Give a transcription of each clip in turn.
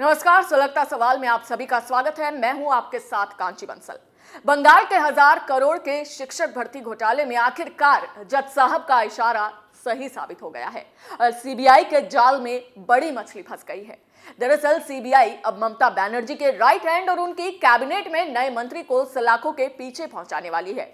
नमस्कार सुलगता सवाल में आप सभी का स्वागत है मैं हूं आपके साथ कांची बंसल बंगाल के हजार करोड़ के शिक्षक भर्ती घोटाले में आखिरकार जज साहब का इशारा सही साबित हो गया है और सीबीआई के जाल में बड़ी मछली फंस गई है दरअसल सीबीआई अब ममता बैनर्जी के राइट हैंड और उनकी कैबिनेट में नए मंत्री को सलाखों के पीछे पहुंचाने वाली है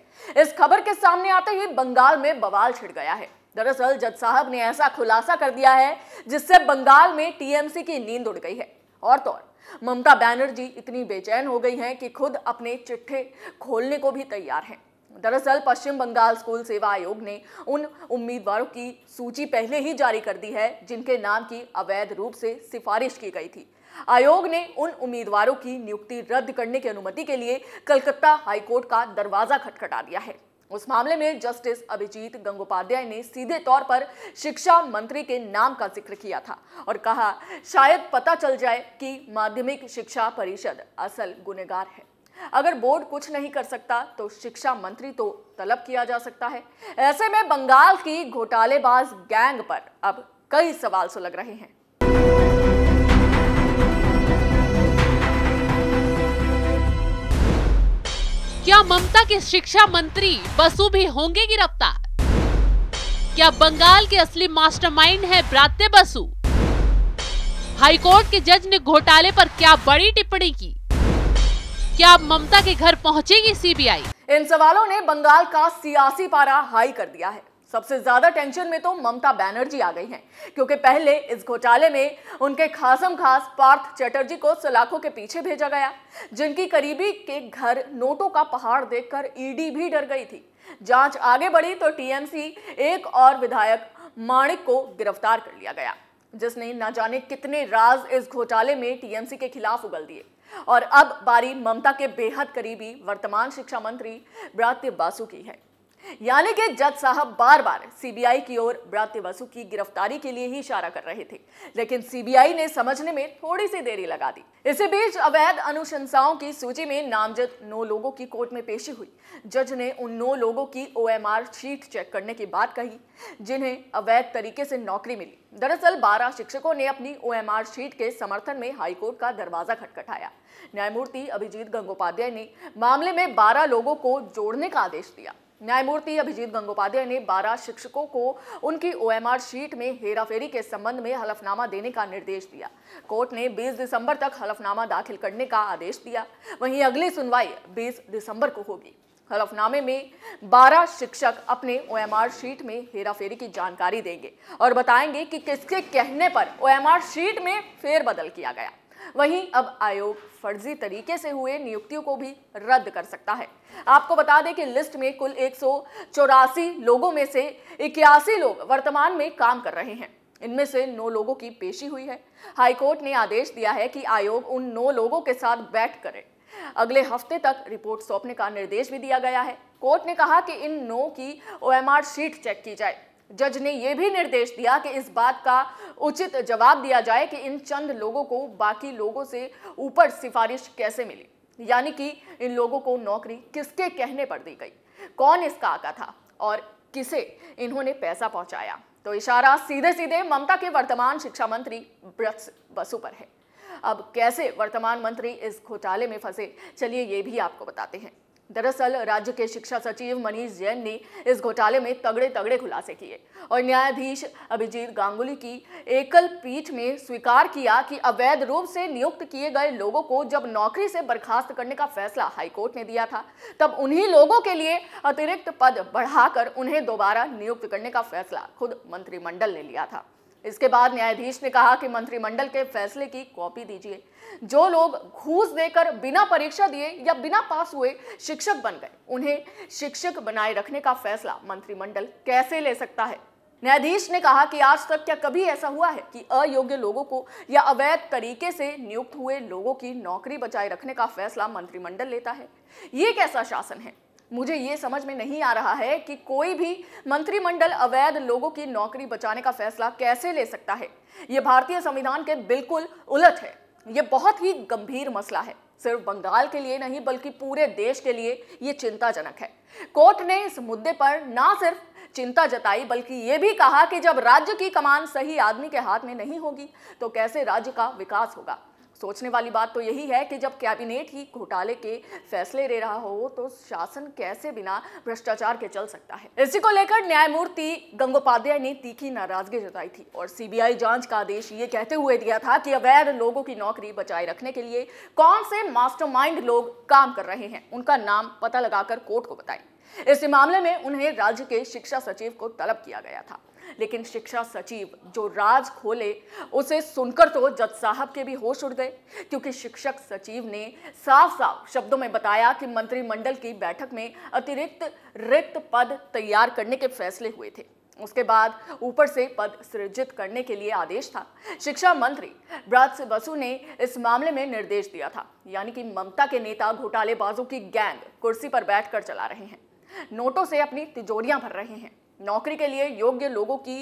इस खबर के सामने आते ही बंगाल में बवाल छिड़ गया है दरअसल जज साहब ने ऐसा खुलासा कर दिया है जिससे बंगाल में टीएमसी की नींद उड़ गई है और तो और ममता बैनर्जी इतनी बेचैन हो गई हैं कि खुद अपने चिट्ठे खोलने को भी तैयार हैं दरअसल पश्चिम बंगाल स्कूल सेवा आयोग ने उन उम्मीदवारों की सूची पहले ही जारी कर दी है जिनके नाम की अवैध रूप से सिफारिश की गई थी आयोग ने उन उम्मीदवारों की नियुक्ति रद्द करने की अनुमति के लिए कलकत्ता हाईकोर्ट का दरवाजा खटखटा दिया है उस मामले में जस्टिस अभिजीत गंगोपाध्याय ने सीधे तौर पर शिक्षा मंत्री के नाम का जिक्र किया था और कहा शायद पता चल जाए कि माध्यमिक शिक्षा परिषद असल गुनेगार है अगर बोर्ड कुछ नहीं कर सकता तो शिक्षा मंत्री तो तलब किया जा सकता है ऐसे में बंगाल की घोटालेबाज गैंग पर अब कई सवाल सुलग रहे हैं क्या ममता के शिक्षा मंत्री बसु भी होंगे गिरफ्तार क्या बंगाल के असली मास्टरमाइंड है ब्रात्य बसु हाईकोर्ट के जज ने घोटाले पर क्या बड़ी टिप्पणी की क्या ममता के घर पहुंचेगी सीबीआई इन सवालों ने बंगाल का सियासी पारा हाई कर दिया है सबसे ज्यादा टेंशन में तो ममता बैनर्जी आ गई हैं क्योंकि पहले इस घोटाले में उनके खासम खास पार्थ चटर्जी को सलाखों के पीछे भेजा गया जिनकी करीबी के घर नोटों का पहाड़ देखकर ईडी e भी डर गई थी जांच आगे बढ़ी तो टीएमसी एक और विधायक माणिक को गिरफ्तार कर लिया गया जिसने न जाने कितने राज इस घोटाले में टीएमसी के खिलाफ उगल दिए और अब बारी ममता के बेहद करीबी वर्तमान शिक्षा मंत्री ब्रात्य बासु की है यानी कि जज साहब बार बार सीबीआई की ओर ब्रात्य वसु की गिरफ्तारी के लिए ही इशारा कर रहे थे लेकिन सीबीआई ने समझने में थोड़ी सी देरी लगा दी इसी बीच अवैध अनुशंसाओं की सूची में नामजद नौ लोगों की कोर्ट में पेशी हुई जज ने उन नौ लोगों की ओएमआर शीट चेक करने की बात कही जिन्हें अवैध तरीके से नौकरी मिली दरअसल 12 शिक्षकों ने अपनी ओएमआर शीट के समर्थन में हाईकोर्ट का दरवाजा खटखटाया न्यायमूर्ति अभिजीत गंगोपाध्याय ने मामले में 12 लोगों को जोड़ने का आदेश दिया न्यायमूर्ति अभिजीत गंगोपाध्याय ने 12 शिक्षकों को उनकी ओएमआर शीट में हेराफेरी के संबंध में हलफनामा देने का निर्देश दिया कोर्ट ने 20 दिसंबर तक हलफनामा दाखिल करने का आदेश दिया वहीं अगली सुनवाई 20 दिसंबर को होगी हलफनामे में 12 शिक्षक अपने ओएमआर शीट में हेराफेरी की जानकारी देंगे और बताएंगे कि किसके कहने पर ओ शीट में फेरबदल किया गया वहीं अब आयोग फर्जी तरीके से हुए नियुक्तियों को भी रद्द कर सकता है आपको बता दें कि लिस्ट में कुल एक लोगों में से इक्यासी लोग वर्तमान में काम कर रहे हैं इनमें से नौ लोगों की पेशी हुई है हाईकोर्ट ने आदेश दिया है कि आयोग उन नौ लोगों के साथ बैठ करे अगले हफ्ते तक रिपोर्ट सौंपने का निर्देश भी दिया गया है कोर्ट ने कहा कि इन नौ की ओएमआर शीट चेक की जाए जज ने यह भी निर्देश दिया कि इस बात का उचित जवाब दिया जाए कि इन चंद लोगों को बाकी लोगों से ऊपर सिफारिश कैसे मिली यानी कि इन लोगों को नौकरी किसके कहने पर दी गई कौन इसका आका था और किसे इन्होंने पैसा पहुंचाया तो इशारा सीधे सीधे ममता के वर्तमान शिक्षा मंत्री ब्रज बसु पर है अब कैसे वर्तमान मंत्री इस घोटाले में फंसे चलिए ये भी आपको बताते हैं दरअसल राज्य के शिक्षा सचिव मनीष जैन ने इस घोटाले में तगड़े तगड़े खुलासे किए और न्यायाधीश अभिजीत गांगुली की एकल पीठ में स्वीकार किया कि अवैध रूप से नियुक्त किए गए लोगों को जब नौकरी से बर्खास्त करने का फैसला हाईकोर्ट ने दिया था तब उन्हीं लोगों के लिए अतिरिक्त पद बढ़ाकर उन्हें दोबारा नियुक्त करने का फैसला खुद मंत्रिमंडल ने लिया था इसके बाद न्यायाधीश ने कहा कि मंत्रिमंडल के फैसले की कॉपी दीजिए जो लोग घूस देकर बिना परीक्षा दिए या बिना पास हुए शिक्षक बन गए उन्हें शिक्षक बनाए रखने का फैसला मंत्रिमंडल कैसे ले सकता है न्यायाधीश ने कहा कि आज तक क्या कभी ऐसा हुआ है कि अयोग्य लोगों को या अवैध तरीके से नियुक्त हुए लोगों की नौकरी बचाए रखने का फैसला मंत्रिमंडल लेता है ये कैसा शासन है मुझे ये समझ में नहीं आ रहा है कि कोई भी मंत्रिमंडल अवैध लोगों की नौकरी बचाने का फैसला कैसे ले सकता है ये भारतीय संविधान के बिल्कुल उलट है ये बहुत ही गंभीर मसला है सिर्फ बंगाल के लिए नहीं बल्कि पूरे देश के लिए ये चिंताजनक है कोर्ट ने इस मुद्दे पर ना सिर्फ चिंता जताई बल्कि ये भी कहा कि जब राज्य की कमान सही आदमी के हाथ में नहीं होगी तो कैसे राज्य का विकास होगा सोचने वाली बात तो यही है कि जब कैबिनेट ही घोटाले के फैसले ले रहा हो तो शासन कैसे बिना भ्रष्टाचार के चल सकता है इसी को लेकर न्यायमूर्ति गंगोपाध्याय ने तीखी नाराजगी जताई थी और सीबीआई जांच का आदेश ये कहते हुए दिया था कि अवैध लोगों की नौकरी बचाए रखने के लिए कौन से मास्टर लोग काम कर रहे हैं उनका नाम पता लगाकर कोर्ट को बताएं इस मामले में उन्हें राज्य के शिक्षा सचिव को तलब किया गया था लेकिन शिक्षा सचिव जो राज खोले उसे सुनकर तो जज साहब के भी होश उड़ गए क्योंकि शिक्षक सचिव ने साफ साफ शब्दों में बताया कि मंत्रिमंडल की बैठक में अतिरिक्त रिक्त पद तैयार करने के फैसले हुए थे उसके बाद ऊपर से पद सृजित करने के लिए आदेश था शिक्षा मंत्री ब्राज बसु ने इस मामले में निर्देश दिया था यानी कि ममता के नेता घोटालेबाजों की गैंग कुर्सी पर बैठकर चला रहे हैं नोटों से अपनी तिजोरियां भर रहे हैं नौकरी के लिए योग्य लोगों की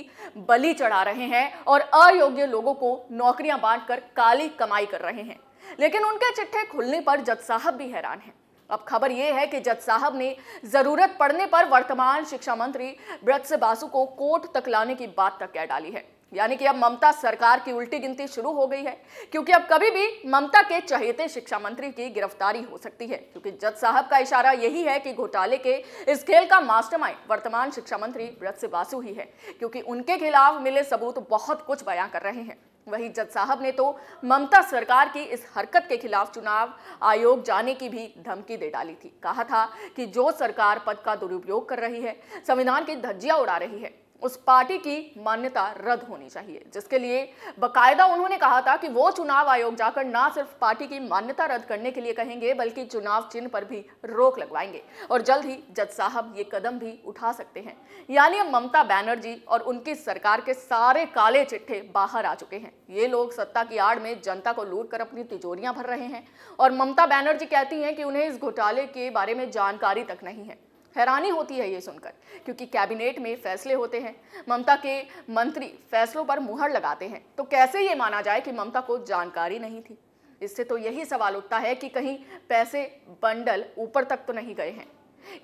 बलि चढ़ा रहे हैं और अयोग्य लोगों को नौकरियां बांटकर काली कमाई कर रहे हैं लेकिन उनके चिट्ठे खुलने पर जज साहब भी हैरान हैं अब खबर यह है कि जज साहब ने जरूरत पड़ने पर वर्तमान शिक्षा मंत्री ब्रज बासु को कोर्ट तक लाने की बात तक कह डाली है यानी कि अब ममता सरकार की उल्टी गिनती शुरू हो गई है क्योंकि अब कभी भी ममता के चहेते शिक्षा मंत्री की गिरफ्तारी हो सकती है क्योंकि जज साहब का इशारा यही है कि घोटाले के इस खेल का मास्टरमाइंड वर्तमान शिक्षा मंत्री व्रत से बासु ही है क्योंकि उनके खिलाफ मिले सबूत बहुत कुछ बयां कर रहे हैं वही जज साहब ने तो ममता सरकार की इस हरकत के खिलाफ चुनाव आयोग जाने की भी धमकी दे डाली थी कहा था कि जो सरकार पद का दुरुपयोग कर रही है संविधान की धज्जियां उड़ा रही है उस पार्टी की मान्यता रद्द होनी चाहिए जिसके लिए बकायदा उन्होंने कहा था कि वो चुनाव आयोग जाकर ना सिर्फ पार्टी की मान्यता रद्द करने के लिए कहेंगे बल्कि चुनाव चिन्ह पर भी रोक लगवाएंगे और जल्द ही जज साहब ये कदम भी उठा सकते हैं यानी अब ममता बैनर्जी और उनकी सरकार के सारे काले चिट्ठे बाहर आ चुके हैं ये लोग सत्ता की आड़ में जनता को लूट कर अपनी तिजोरियां भर रहे हैं और ममता बैनर्जी कहती हैं कि उन्हें इस घोटाले के बारे में जानकारी तक नहीं है हैरानी होती है ये सुनकर क्योंकि कैबिनेट में फैसले होते हैं ममता के मंत्री फैसलों पर मुहर लगाते हैं तो कैसे ये माना जाए कि ममता को जानकारी नहीं थी इससे तो यही सवाल उठता है कि कहीं पैसे बंडल ऊपर तक तो नहीं गए हैं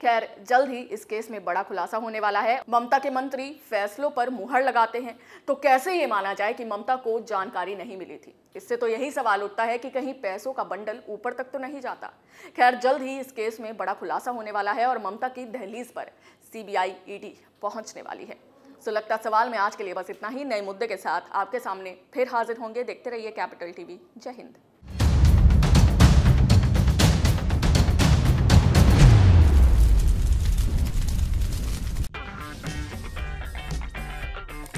खैर जल्द ही इस केस में बड़ा खुलासा होने वाला है ममता के मंत्री फैसलों पर मुहर लगाते हैं तो कैसे ये माना जाए कि ममता को जानकारी नहीं मिली थी इससे तो यही सवाल उठता है कि कहीं पैसों का बंडल ऊपर तक तो नहीं जाता खैर जल्द ही इस केस में बड़ा खुलासा होने वाला है और ममता की दहलीज पर सीबीआई ईडी पहुंचने वाली है सो लगता सवाल में आज के लिए बस इतना ही नए मुद्दे के साथ आपके सामने फिर हाजिर होंगे देखते रहिए कैपिटल टीवी जय हिंद